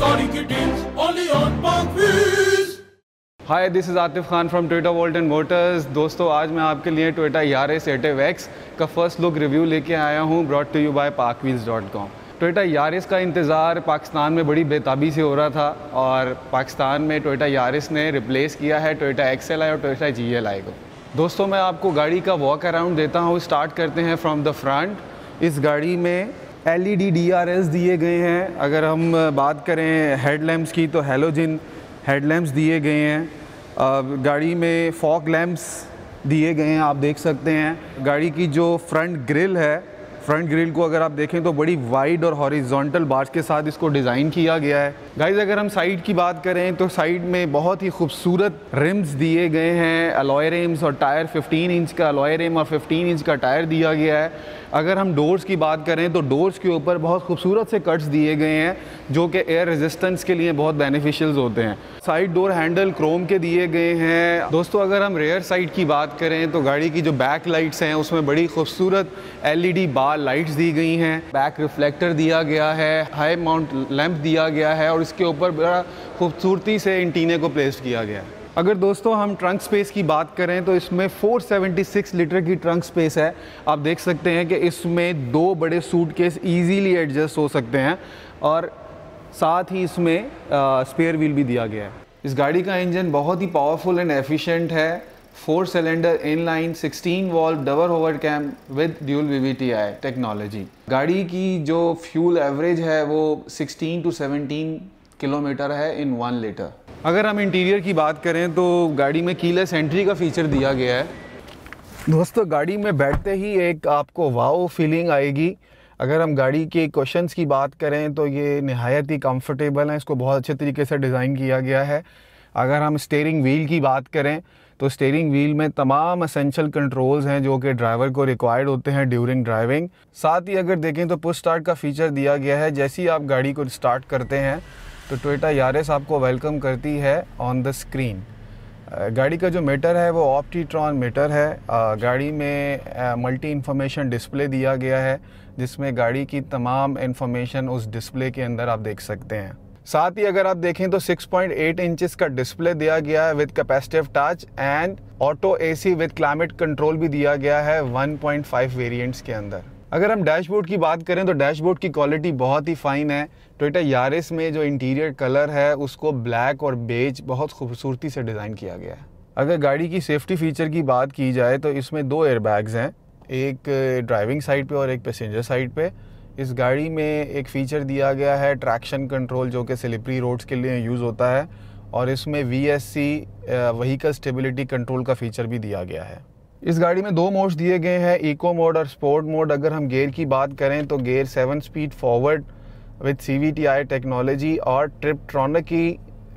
Sorry kittens, only on Parkview. Hi this is Atif Khan from Toyota volt and motors दोस्तों आज मैं आपके लिए Toyota Yaris Ativ X का फर्स्ट लुक रिव्यू लेके आया हूँ brought to you by PakWheels dot com Toyota Yaris का इंतज़ार पाकिस्तान में बड़ी बेताबी से हो रहा था और पाकिस्तान में टोयोटा यारिस ने रिप्लेस किया है टोयोटा एक्सएल और टोयटा जी को दोस्तों मैं आपको गाड़ी का वॉक अराउंड देता हूँ स्टार्ट करते हैं फ्रॉम द फ्रंट इस गाड़ी में एल ई e दिए गए हैं अगर हम बात करें हेडलैम्प्स की तो हेलोजिन हेडलैम्प्स दिए गए हैं गाड़ी में फॉक लैम्प्स दिए गए हैं आप देख सकते हैं गाड़ी की जो फ्रंट ग्रिल है फ्रंट ग्रिल को अगर आप देखें तो बड़ी वाइड और हॉरिजॉन्टल बार्स के साथ इसको डिज़ाइन किया गया है गाइज अगर हम साइड की बात करें तो साइड में बहुत ही खूबसूरत रिम्स दिए गए हैं अलॉय रिम्स और टायर 15 इंच का अलॉय रिम और 15 इंच का टायर दिया गया है अगर हम डोर्स की बात करें तो डोर्स के ऊपर बहुत खूबसूरत से कट्स दिए गए हैं जो कि एयर रेजिस्टेंस के लिए बहुत बेनिफिशियल होते हैं साइड डोर हैंडल क्रोम के दिए गए हैं दोस्तों अगर हम रेयर साइड की बात करें तो गाड़ी की जो बैक लाइट्स हैं उसमें बड़ी खूबसूरत एल बार बाहर लाइट्स दी गई हैं बैक रिफ्लेक्टर दिया गया है हाई माउंट लैंप दिया गया है और इसके ऊपर बड़ा खूबसूरती से इंटीने को प्लेस किया गया है अगर दोस्तों हम ट्रंक स्पेस की बात करें तो इसमें 476 लीटर की ट्रंक स्पेस है आप देख सकते हैं कि इसमें दो बड़े सूटकेस इजीली एडजस्ट हो सकते हैं और साथ ही इसमें स्पेयर व्हील भी दिया गया है इस गाड़ी का इंजन बहुत ही पावरफुल एंड एफिशिएंट है four cylinder in line sixteen valve double over cam with dual V technology गाड़ी की जो फ्यूल एवरेज है वो 16 टू 17 किलोमीटर है इन वन लीटर अगर हम इंटीरियर की बात करें तो गाड़ी में कीलेस एंट्री का फीचर दिया गया है दोस्तों गाड़ी में बैठते ही एक आपको वाओ फीलिंग आएगी अगर हम गाड़ी के क्वेश्चंस की बात करें तो ये नहायत ही कंफर्टेबल है इसको बहुत अच्छे तरीके से डिज़ाइन किया गया है अगर हम स्टेयरिंग व्हील की बात करें तो स्टेयरिंग व्हील में तमाम असेंशियल कंट्रोल्स हैं जो कि ड्राइवर को रिक्वायर्ड होते हैं ड्यूरिंग ड्राइविंग साथ ही अगर देखें तो पुश स्टार्ट का फीचर दिया गया है जैसे ही आप गाड़ी को स्टार्ट करते हैं तो टोयोटा यारिस आपको वेलकम करती है ऑन द स्क्रीन गाड़ी का जो मीटर है वो ऑप्टीट्रॉन मीटर है गाड़ी में मल्टी इंफॉर्मेशन डिस्प्ले दिया गया है जिसमें गाड़ी की तमाम इन्फॉर्मेशन उस डिस्प्ले के अंदर आप देख सकते हैं साथ ही अगर आप देखें तो 6.8 पॉइंट का डिस्प्ले दिया गया है with capacitive touch and auto AC with climate control भी दिया गया है 1.5 वेरिएंट्स के अंदर अगर हम डैशबोर्ड की बात करें तो डैशबोर्ड की क्वालिटी बहुत ही फाइन है टोटा यारिस में जो इंटीरियर कलर है उसको ब्लैक और बेज बहुत खूबसूरती से डिज़ाइन किया गया है अगर गाड़ी की सेफ्टी फीचर की बात की जाए तो इसमें दो एयरबैग्स हैं एक ड्राइविंग साइड पे और एक पैसेंजर साइड पे इस गाड़ी में एक फ़ीचर दिया गया है ट्रैक्शन कंट्रोल जो कि स्लिपरी रोड्स के लिए यूज़ होता है और इसमें V S C vehicle stability control का फ़ीचर भी दिया गया है इस गाड़ी में दो मोड्स दिए गए हैं इको मोड और स्पोर्ट मोड अगर हम गेयर की बात करें तो gear seven speed forward with C V T I technology और ट्रिप की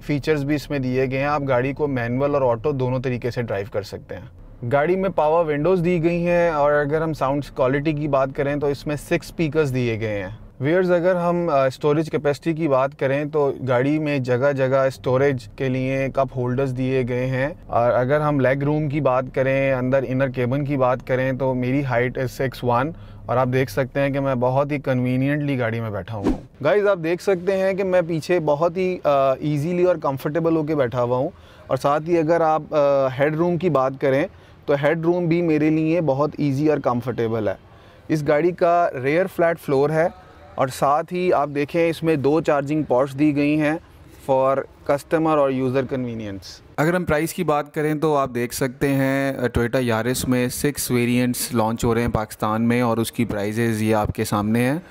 फ़ीचर्स भी इसमें दिए गए हैं आप गाड़ी को मैनुअल और ऑटो दोनों तरीके से ड्राइव कर सकते हैं गाड़ी में पावर विंडोज़ दी गई हैं और अगर हम साउंड क्वालिटी की बात करें तो इसमें सिक्स स्पीकर्स दिए गए हैं वीयर्स अगर हम स्टोरेज कैपेसिटी की बात करें तो गाड़ी में जगह जगह स्टोरेज के लिए कप होल्डर्स दिए गए हैं और अगर हम लेग रूम की बात करें अंदर इनर केबन की बात करें तो मेरी हाइट सिक्स वन और आप देख सकते हैं कि मैं बहुत ही कन्वीनियंटली गाड़ी में बैठा हुआ हूँ गाइज आप देख सकते हैं कि मैं पीछे बहुत ही ईजीली और कम्फर्टेबल होकर बैठा हुआ हूँ और साथ ही अगर आप हेड रूम की बात करें तो हेड रूम भी मेरे लिए बहुत ईजी और कम्फर्टेबल है इस गाड़ी का रेयर फ्लैट फ्लोर है और साथ ही आप देखें इसमें दो चार्जिंग पॉट्स दी गई हैं फॉर कस्टमर और यूज़र कन्वीनियंस अगर हम प्राइस की बात करें तो आप देख सकते हैं टोयोटा यारिस में सिक्स वेरिएंट्स लॉन्च हो रहे हैं पाकिस्तान में और उसकी प्राइजेज़ ये आपके सामने हैं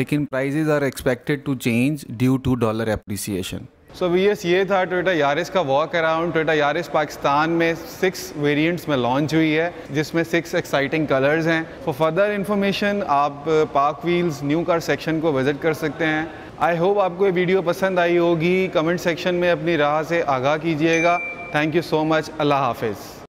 लेकिन prices are expected to change due to dollar appreciation so so, yes ये था टोयोटा यारिस का walk around Toyota Yaris Pakistan में सिक्स वेरिएंट्स में लॉन्च हुई है जिसमें सिक्स एक्साइटिंग कलर्स हैं फॉर फर्दर इन्फॉर्मेशन आप PakWheels new car section को विज़िट कर सकते हैं आई होप आपको ये वीडियो पसंद आई होगी कमेंट सेक्शन में अपनी राह से आगाह कीजिएगा थैंक यू सो मच अल्लाह हाफिज़